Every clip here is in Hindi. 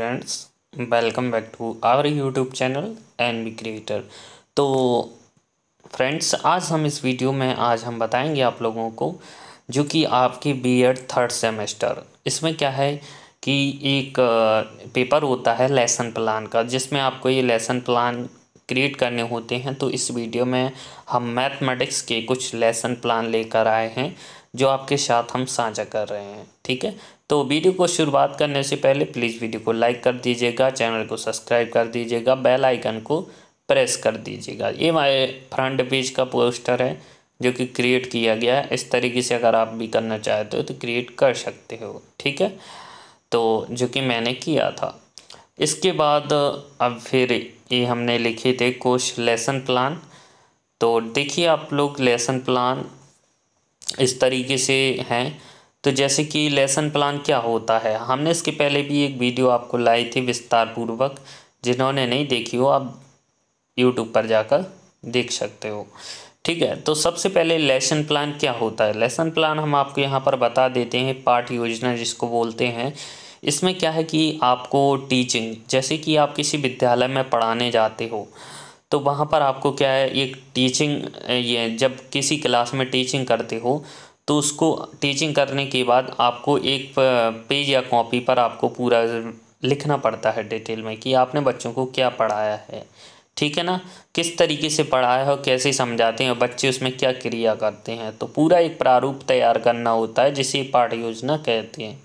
friends welcome back to our YouTube channel N B creator तो फ्रेंड्स आज हम इस वीडियो में आज हम बताएंगे आप लोगों को जो कि आपकी बी एड थर्ड सेमेस्टर इसमें क्या है कि एक पेपर होता है लेसन प्लान का जिसमें आपको ये लेसन प्लान क्रिएट करने होते हैं तो इस वीडियो में हम मैथमेटिक्स के कुछ लेसन प्लान लेकर आए हैं जो आपके साथ हम साझा कर रहे हैं ठीक है तो वीडियो को शुरुआत करने से पहले प्लीज़ वीडियो को लाइक कर दीजिएगा चैनल को सब्सक्राइब कर दीजिएगा बेल आइकन को प्रेस कर दीजिएगा ये हमारे फ्रंट पेज का पोस्टर है जो कि क्रिएट किया गया है इस तरीके से अगर आप भी करना चाहते हो तो क्रिएट कर सकते हो ठीक है तो जो कि मैंने किया था इसके बाद अब फिर ये हमने लिखे थे कुछ लेसन प्लान तो देखिए आप लोग लेसन प्लान इस तरीके से हैं तो जैसे कि लेसन प्लान क्या होता है हमने इसके पहले भी एक वीडियो आपको लाई थी विस्तार पूर्वक जिन्होंने नहीं देखी हो आप यूट्यूब पर जाकर देख सकते हो ठीक है तो सबसे पहले लेसन प्लान क्या होता है लेसन प्लान हम आपको यहाँ पर बता देते हैं पाठ योजना जिसको बोलते हैं इसमें क्या है कि आपको टीचिंग जैसे कि आप किसी विद्यालय में पढ़ाने जाते हो तो वहाँ पर आपको क्या है एक टीचिंग ये जब किसी क्लास में टीचिंग करते हो तो उसको टीचिंग करने के बाद आपको एक पेज या कॉपी पर आपको पूरा लिखना पड़ता है डिटेल में कि आपने बच्चों को क्या पढ़ाया है ठीक है ना किस तरीके से पढ़ाया है कैसे समझाते हैं और बच्चे उसमें क्या क्रिया करते हैं तो पूरा एक प्रारूप तैयार करना होता है जिसे पाठ योजना कहते हैं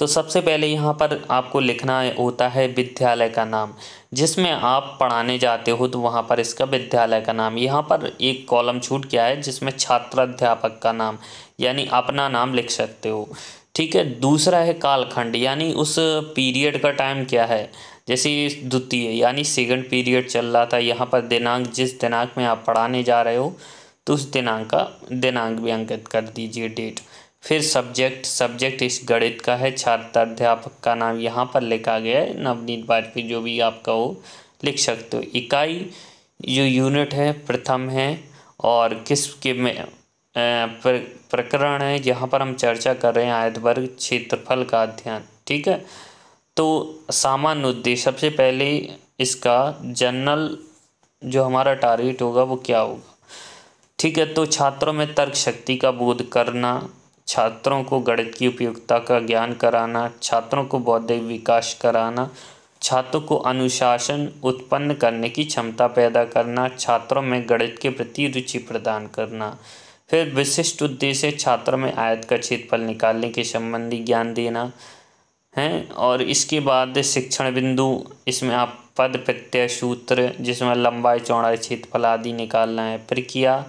तो सबसे पहले यहाँ पर आपको लिखना होता है विद्यालय का नाम जिसमें आप पढ़ाने जाते हो तो वहाँ पर इसका विद्यालय का नाम यहाँ पर एक कॉलम छूट गया है जिसमें छात्र अध्यापक का नाम यानी अपना नाम लिख सकते हो ठीक है दूसरा है कालखंड यानी उस पीरियड का टाइम क्या है जैसे द्वितीय यानी सेकंड पीरियड चल रहा था यहाँ पर दिनांक जिस दिनांक में आप पढ़ाने जा रहे हो तो उस दिनांक का दिनांक भी अंकित कर दीजिए डेट फिर सब्जेक्ट सब्जेक्ट इस गणित का है छात्र अध्यापक का नाम यहाँ पर लिखा गया है नवनीत बाजपेयी जो भी आपका हो लिख सकते हो इकाई जो यूनिट है प्रथम है और किस के में प्र, प्रकरण है जहाँ पर हम चर्चा कर रहे हैं आयत वर्ग क्षेत्रफल का अध्ययन ठीक है तो सामान्य उद्देश्य सबसे पहले इसका जनरल जो हमारा टारगेट होगा वो क्या होगा ठीक है तो छात्रों में तर्क शक्ति का बोध करना छात्रों को गणित की उपयोगिता का ज्ञान कराना छात्रों को बौद्धिक विकास कराना छात्रों को अनुशासन उत्पन्न करने की क्षमता पैदा करना छात्रों में गणित के प्रति रुचि प्रदान करना फिर विशिष्ट उद्देश्य छात्रों में आयत का क्षेत्रफल निकालने के संबंधी ज्ञान देना है और इसके बाद शिक्षण बिंदु इसमें आप पद प्रत्यय सूत्र जिसमें लंबाई चौड़ाई क्षेत्रफल आदि निकालना है प्रक्रिया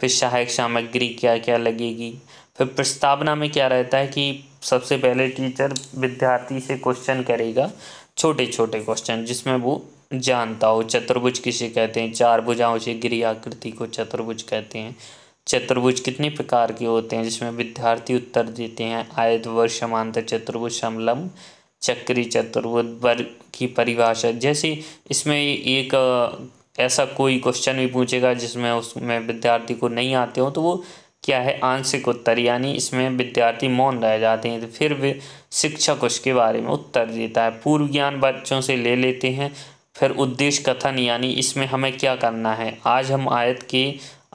फिर सहायक सामग्री क्या क्या लगेगी फिर प्रस्तावना में क्या रहता है कि सबसे पहले टीचर विद्यार्थी से क्वेश्चन करेगा छोटे छोटे क्वेश्चन जिसमें वो जानता हो चतुर्भुज किसे कहते हैं चार भुजाओं से गिरी आकृति को चतुर्भुज कहते हैं चतुर्भुज कितने प्रकार के होते हैं जिसमें विद्यार्थी उत्तर देते हैं आयत वर्ग समांतर चतुर्भुज समलम चक्री चतुर्भुज वर्ग की परिभाषा जैसे इसमें एक ऐसा कोई क्वेश्चन भी पूछेगा जिसमें उसमें विद्यार्थी को नहीं आते हो तो वो क्या है आंशिक उत्तर यानी इसमें विद्यार्थी मौन रह जाते हैं तो फिर वे शिक्षक उसके बारे में उत्तर देता है पूर्व ज्ञान बच्चों से ले लेते हैं फिर उद्देश्य कथन यानी इसमें हमें क्या करना है आज हम आयत के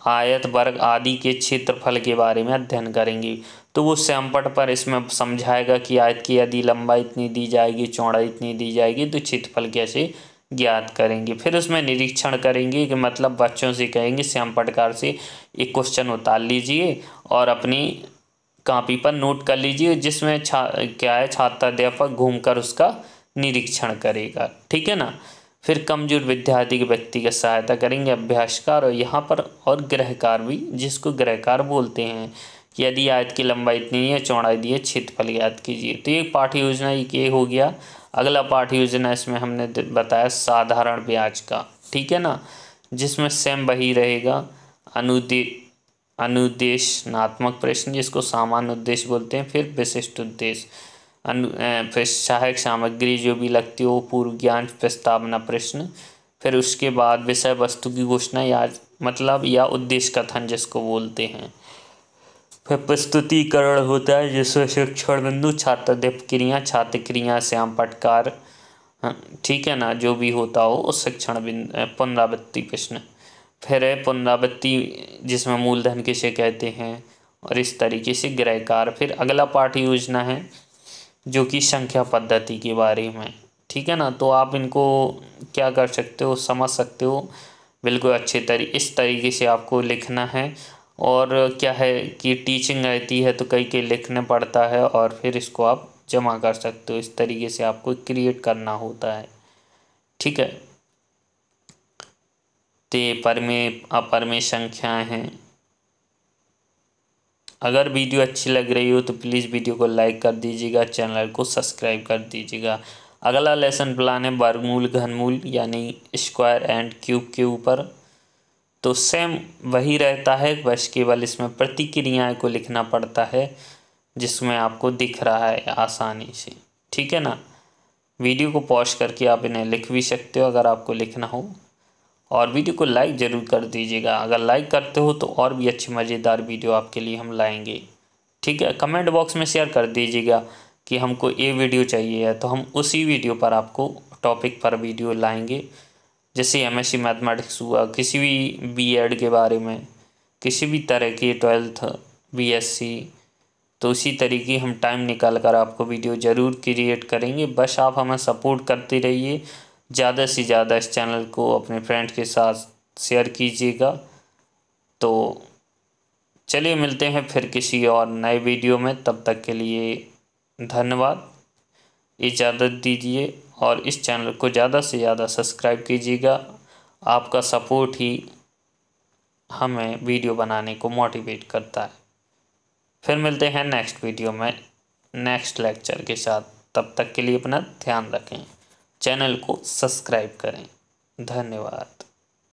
आयत वर्ग आदि के क्षेत्रफल के बारे में अध्ययन करेंगे तो वो सैम्पट पर इसमें समझाएगा कि आयत की यदि लंबाई इतनी दी जाएगी चौड़ाई इतनी दी जाएगी तो क्षेत्रफल कैसे ज्ञात करेंगे फिर उसमें निरीक्षण करेंगे कि मतलब बच्चों से कहेंगे श्याम पटकार से एक क्वेश्चन उतार लीजिए और अपनी कापी पर नोट कर लीजिए जिसमें छा क्या है छात्राध्यापक कर उसका निरीक्षण करेगा ठीक है ना फिर कमजोर विद्यार्थी के व्यक्ति का सहायता करेंगे अभ्यासकार और यहाँ पर और ग्रहकार भी जिसको ग्रहकार बोलते हैं यदि आयत की लंबाई इतनी है चौड़ाई दी है क्षेत्रफल याद कीजिए तो ये पाठ योजना ये हो गया अगला पार्ट योजना इसमें हमने बताया साधारण ब्याज का ठीक है ना जिसमें सेम वही रहेगा अनुदे अनुदेशनात्मक प्रश्न जिसको सामान्य उद्देश्य बोलते हैं फिर विशिष्ट उद्देश्य अनु फिर सहायक सामग्री जो भी लगती हो पूर्व ज्ञान प्रस्तावना प्रश्न फिर उसके बाद विषय वस्तु की घोषणा या मतलब या उद्देश्य कथन जिसको बोलते हैं फिर प्रस्तुतिकरण होता है जिसमें शिक्षण बिंदु छात्र दीप क्रिया छात्र क्रिया श्याम पटकार हाँ, ठीक है ना जो भी होता हो उस शिक्षण बिंदु पुनरावृत्ति प्रश्न फिर है पुनरावृत्ति जिसमें मूलधन किसे कहते हैं और इस तरीके से ग्रहकार फिर अगला पाठ योजना है जो कि संख्या पद्धति के बारे में ठीक है ना तो आप इनको क्या कर सकते हो समझ सकते हो बिल्कुल अच्छे तरी इस तरीके से आपको लिखना है और क्या है कि टीचिंग रहती है तो कई के लिखना पड़ता है और फिर इसको आप जमा कर सकते हो इस तरीके से आपको क्रिएट करना होता है ठीक है ते तो परमे अपरमे संख्याएं हैं अगर वीडियो अच्छी लग रही हो तो प्लीज़ वीडियो को लाइक कर दीजिएगा चैनल को सब्सक्राइब कर दीजिएगा अगला लेसन प्लान है वर्गमूल घनमूल यानी स्क्वायर एंड क्यूब के ऊपर तो सेम वही रहता है बस केवल इसमें प्रतिक्रियाएं को लिखना पड़ता है जिसमें आपको दिख रहा है आसानी से ठीक है ना वीडियो को पॉज करके आप इन्हें लिख भी सकते हो अगर आपको लिखना हो और वीडियो को लाइक ज़रूर कर दीजिएगा अगर लाइक करते हो तो और भी अच्छी मज़ेदार वीडियो आपके लिए हम लाएंगे ठीक है कमेंट बॉक्स में शेयर कर दीजिएगा कि हमको ये वीडियो चाहिए है तो हम उसी वीडियो पर आपको टॉपिक पर वीडियो लाएंगे जैसे एम एस सी मैथमेटिक्स हुआ किसी भी बी एड के बारे में किसी भी तरह की ट्वेल्थ बी एस सी तो उसी तरीके हम टाइम निकाल कर आपको वीडियो ज़रूर क्रिएट करेंगे बस आप हमें सपोर्ट करते रहिए ज़्यादा से ज़्यादा इस चैनल को अपने फ्रेंड के साथ शेयर कीजिएगा तो चलिए मिलते हैं फिर किसी और नए वीडियो में तब तक के लिए धन्यवाद इजाज़त दीजिए और इस चैनल को ज़्यादा से ज़्यादा सब्सक्राइब कीजिएगा आपका सपोर्ट ही हमें वीडियो बनाने को मोटिवेट करता है फिर मिलते हैं नेक्स्ट वीडियो में नेक्स्ट लेक्चर के साथ तब तक के लिए अपना ध्यान रखें चैनल को सब्सक्राइब करें धन्यवाद